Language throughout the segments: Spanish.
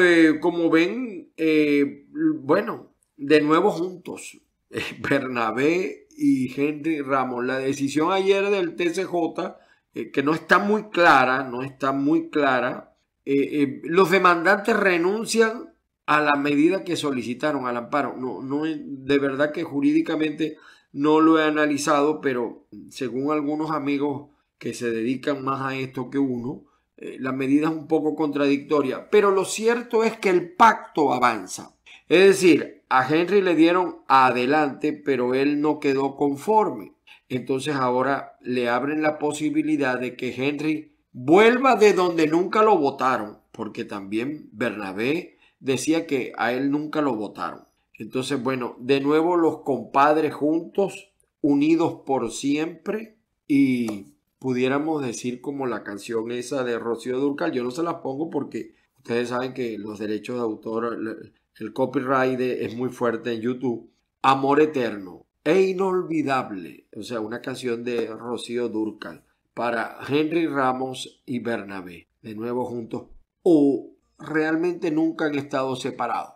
Eh, como ven, eh, bueno, de nuevo juntos, eh, Bernabé y Henry Ramos. La decisión ayer del TCJ, que no está muy clara, no está muy clara, los demandantes renuncian a la medida que solicitaron al amparo. No, no, de verdad que jurídicamente no lo he analizado, pero según algunos amigos que se dedican más a esto que uno, eh, la medida es un poco contradictoria, pero lo cierto es que el pacto avanza. Es decir, a Henry le dieron adelante, pero él no quedó conforme. Entonces ahora le abren la posibilidad de que Henry vuelva de donde nunca lo votaron, porque también Bernabé decía que a él nunca lo votaron. Entonces, bueno, de nuevo los compadres juntos, unidos por siempre y pudiéramos decir como la canción esa de Rocío Durcal. Yo no se la pongo porque ustedes saben que los derechos de autor, el copyright es muy fuerte en YouTube. Amor Eterno e Inolvidable, o sea, una canción de Rocío Durcal para Henry Ramos y Bernabé, de nuevo juntos, o realmente nunca han estado separados.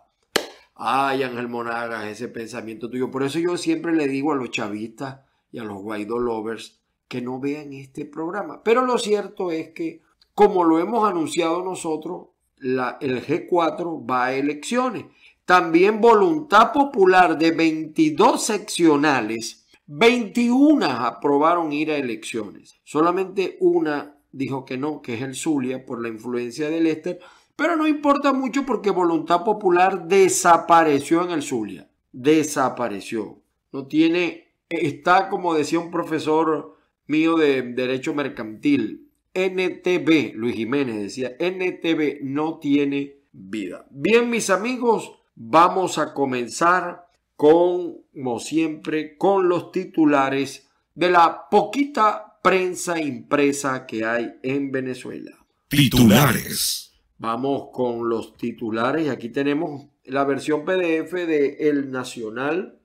Ay, Ángel Monagas, ese pensamiento tuyo. Por eso yo siempre le digo a los chavistas y a los Guaidó lovers que no vean este programa. Pero lo cierto es que, como lo hemos anunciado nosotros, la, el G4 va a elecciones. También voluntad popular de 22 seccionales, 21 aprobaron ir a elecciones. Solamente una dijo que no, que es el Zulia por la influencia del Lester, pero no importa mucho porque voluntad popular desapareció en el Zulia. Desapareció. No tiene, está como decía un profesor mío de Derecho Mercantil. NTB, Luis Jiménez decía, NTB no tiene vida. Bien, mis amigos, vamos a comenzar con, como siempre, con los titulares de la poquita prensa impresa que hay en Venezuela. Titulares. Vamos con los titulares. Aquí tenemos la versión PDF de El Nacional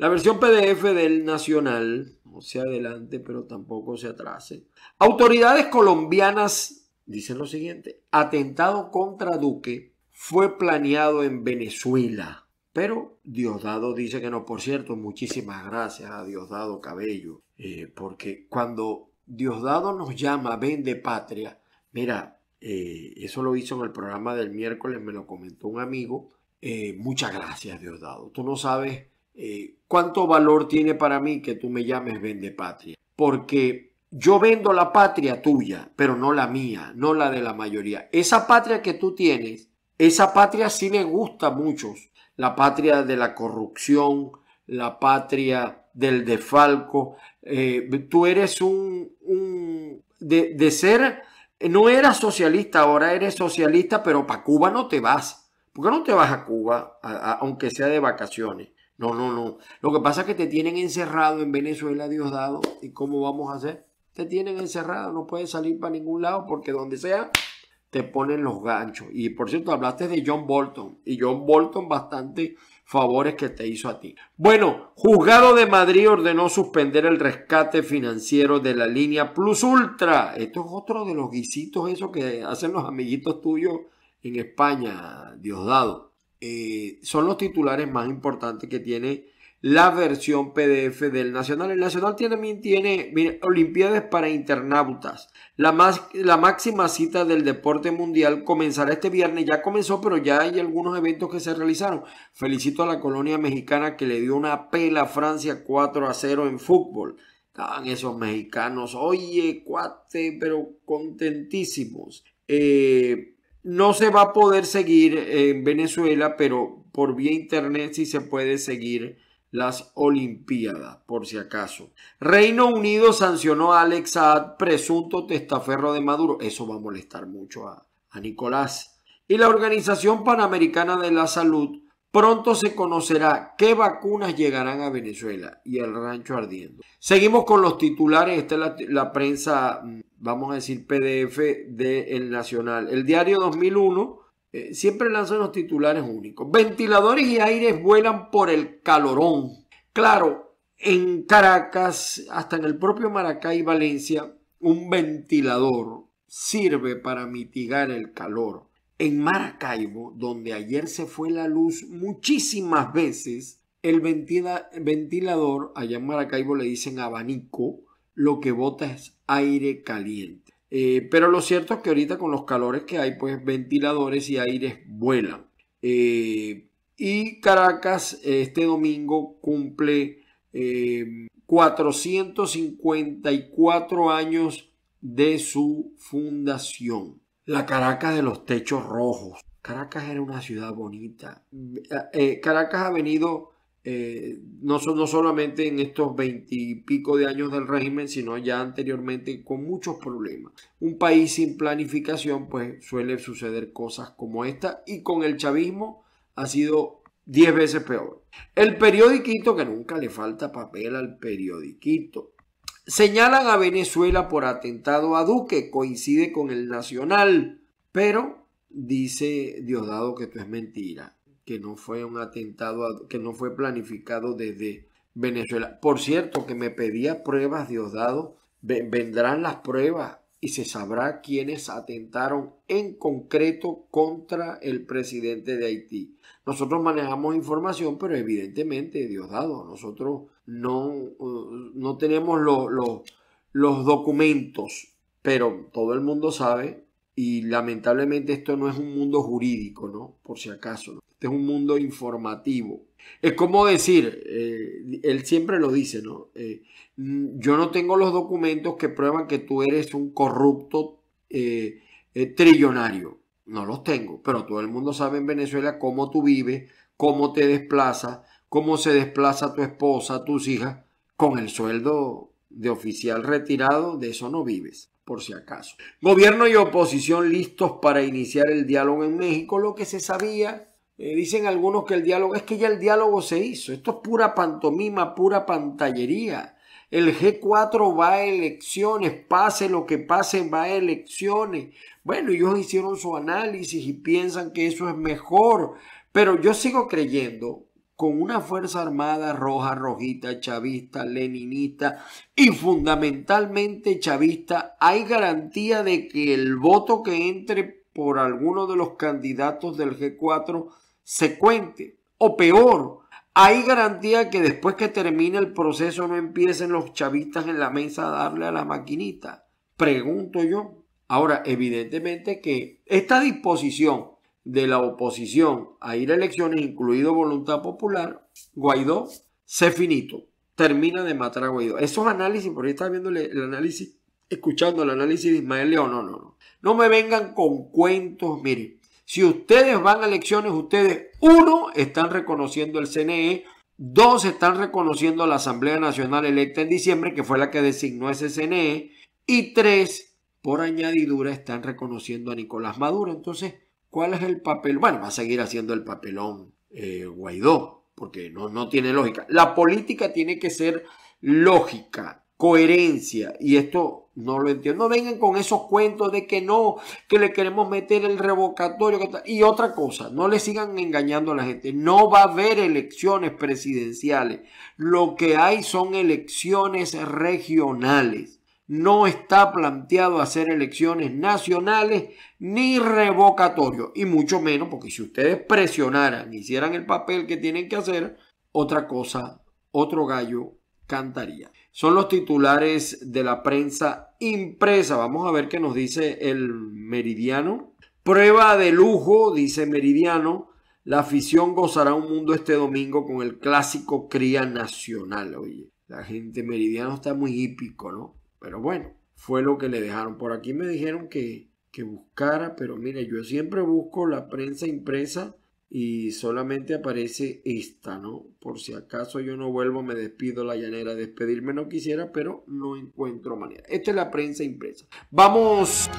la versión PDF del Nacional, no se adelante, pero tampoco se atrase. Autoridades colombianas dicen lo siguiente, atentado contra Duque fue planeado en Venezuela. Pero Diosdado dice que no. Por cierto, muchísimas gracias a Diosdado Cabello, eh, porque cuando Diosdado nos llama Vende Patria, mira, eh, eso lo hizo en el programa del miércoles, me lo comentó un amigo. Eh, muchas gracias, Diosdado. Tú no sabes eh, ¿cuánto valor tiene para mí que tú me llames vende patria? Porque yo vendo la patria tuya, pero no la mía, no la de la mayoría. Esa patria que tú tienes, esa patria sí me gusta a muchos. La patria de la corrupción, la patria del defalco. Eh, tú eres un... de, ser... No eras socialista, ahora eres socialista, pero para Cuba no te vas. ¿Por qué no te vas a Cuba, aunque sea de vacaciones? No, no, no. Lo que pasa es que te tienen encerrado en Venezuela, Diosdado. ¿Y cómo vamos a hacer? Te tienen encerrado, no puedes salir para ningún lado porque donde sea te ponen los ganchos. Y por cierto, hablaste de John Bolton. Y John Bolton bastante favores que te hizo a ti. Bueno, Juzgado de Madrid ordenó suspender el rescate financiero de la línea Plus Ultra. Esto es otro de los guisitos esos que hacen los amiguitos tuyos en España, Diosdado. Eh, son los titulares más importantes que tiene la versión PDF del Nacional. El Nacional también tiene, Olimpiadas para internautas. La, la máxima cita del deporte mundial comenzará este viernes. Ya comenzó, pero ya hay algunos eventos que se realizaron. Felicito a la colonia mexicana que le dio una pela a Francia 4 a 0 en fútbol. Estaban esos mexicanos, oye, cuate, pero contentísimos. Eh, no se va a poder seguir en Venezuela, pero por vía internet sí se puede seguir las Olimpiadas, por si acaso. Reino Unido sancionó a Alex presunto testaferro de Maduro. Eso va a molestar mucho a, a Nicolás. Y la Organización Panamericana de la Salud Pronto se conocerá qué vacunas llegarán a Venezuela y el rancho ardiendo. Seguimos con los titulares. Esta es la, prensa, mm, vamos a decir PDF del El Nacional. El diario 2001 eh, siempre lanza los titulares únicos. Ventiladores y aires vuelan por el calorón. Claro, en Caracas, hasta en el propio Maracay, Valencia, un ventilador sirve para mitigar el calor. En Maracaibo, donde ayer se fue la luz muchísimas veces, el ventilador, allá en Maracaibo le dicen abanico, lo que bota es aire caliente. Eh, pero lo cierto es que ahorita con los calores que hay, pues ventiladores y aires vuelan. Eh, y Caracas este domingo cumple 454 eh, años de su fundación la Caracas de los techos rojos. Caracas era una ciudad bonita. Eh, eh, Caracas ha venido eh, no, no, solamente en estos veintipico de años del régimen, sino ya anteriormente con muchos problemas. Un país sin planificación, pues suele suceder cosas como esta y con el chavismo ha sido diez veces peor. El periodiquito, que nunca le falta papel al periodiquito. Señalan a Venezuela por atentado a Duque, coincide con el Nacional, pero dice Diosdado que esto es mentira, que no fue un atentado, que no fue planificado desde Venezuela. Por cierto, que me pedía pruebas, Diosdado, vendrán las pruebas y se sabrá quiénes atentaron en concreto contra el presidente de Haití. Nosotros manejamos información, pero evidentemente, Dios dado, nosotros no, uh, no tenemos los, los documentos, pero todo el mundo sabe y lamentablemente esto no es un mundo jurídico, ¿no? Por si acaso. ¿no? Este es un mundo informativo. Es como decir, eh, él siempre lo dice, ¿no? Eh, mm, yo no tengo los documentos que prueban que tú eres un corrupto eh, trillonario. No los tengo, pero todo el mundo sabe en Venezuela cómo tú vives, cómo te desplazas, cómo se desplaza tu esposa, tus hijas, con el sueldo de oficial retirado, de eso no vives, por si acaso. Gobierno y oposición listos para iniciar el diálogo en México, lo que se sabía eh, dicen algunos que el diálogo, es que ya el diálogo se hizo. Esto es pura pantomima, pura pantallería. El G4 va a elecciones, pase lo que pase, va a elecciones. Bueno, ellos hicieron su análisis y piensan que eso es mejor. Pero yo sigo creyendo con una Fuerza Armada roja, rojita, chavista, leninista y fundamentalmente chavista, hay garantía de que el voto que entre por alguno de los candidatos del G4 se cuente. O peor, hay garantía que después que termine el proceso no empiecen los chavistas en la mesa a darle a la maquinita. Pregunto yo. Ahora, evidentemente que esta disposición de la oposición a ir a elecciones, incluido voluntad popular, Guaidó, se finito, termina de matar a Guaidó. Esos análisis, por ahí estaba viendo el análisis, escuchando el análisis de Ismael León, no, no, no. No me vengan con cuentos, miren. Si ustedes van a elecciones, ustedes, uno, están reconociendo el CNE, dos, están reconociendo a la Asamblea Nacional electa en diciembre, que fue la que designó ese CNE, y tres, por añadidura, están reconociendo a Nicolás Maduro. Entonces, ¿cuál es el papel? Bueno, va a seguir haciendo el papelón eh, Guaidó, porque no, no tiene lógica. La política tiene que ser lógica coherencia. Y esto no lo entiendo. No vengan con esos cuentos de que no, que le queremos meter el revocatorio. Y otra cosa, no le sigan engañando a la gente. No va a haber elecciones presidenciales. Lo que hay son elecciones regionales. No está planteado hacer elecciones nacionales ni revocatorio Y mucho menos porque si ustedes presionaran, hicieran el papel que tienen que hacer, otra cosa, otro gallo cantaría. Son los titulares de la prensa impresa. Vamos a ver qué nos dice el Meridiano. Prueba de lujo, dice Meridiano. La afición gozará un mundo este domingo con el clásico Cría Nacional. Oye, la gente Meridiano está muy hípico, ¿no? Pero bueno, fue lo que le dejaron. Por aquí me dijeron que, que buscara, pero mire, yo siempre busco la prensa impresa y solamente aparece esta, ¿no? Por si acaso yo no vuelvo, me despido la llanera. Despedirme no quisiera, pero no encuentro manera. Esta es la prensa impresa. Vamos.